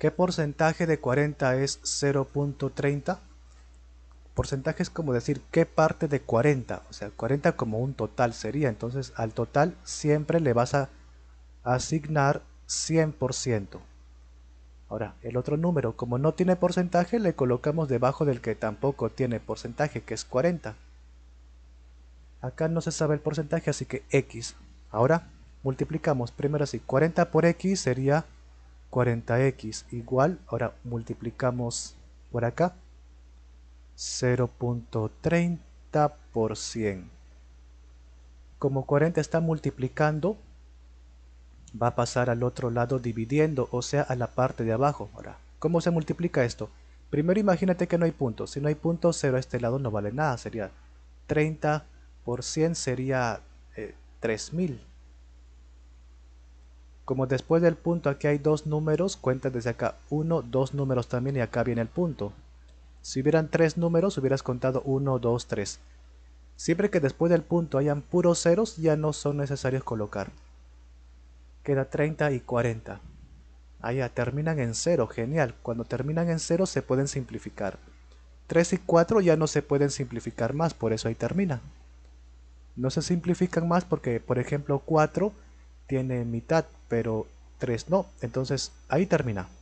¿Qué porcentaje de 40 es 0.30? Porcentaje es como decir qué parte de 40, o sea, 40 como un total sería, entonces al total siempre le vas a asignar 100%. Ahora, el otro número, como no tiene porcentaje, le colocamos debajo del que tampoco tiene porcentaje, que es 40. Acá no se sabe el porcentaje, así que X. Ahora, multiplicamos primero así, 40 por X sería 40x igual, ahora multiplicamos por acá, 0.30 por 100. Como 40 está multiplicando, va a pasar al otro lado dividiendo, o sea, a la parte de abajo. Ahora, ¿cómo se multiplica esto? Primero imagínate que no hay puntos. Si no hay puntos, 0 a este lado no vale nada. Sería 30 por 100 sería 3000. Eh, como después del punto aquí hay dos números, cuenta desde acá uno, dos números también y acá viene el punto. Si hubieran tres números hubieras contado 1, 2, 3. Siempre que después del punto hayan puros ceros ya no son necesarios colocar. Queda 30 y 40. ya terminan en cero, genial. Cuando terminan en cero se pueden simplificar. 3 y 4 ya no se pueden simplificar más, por eso ahí termina. No se simplifican más porque, por ejemplo, 4 tiene mitad, pero 3 no. Entonces ahí termina.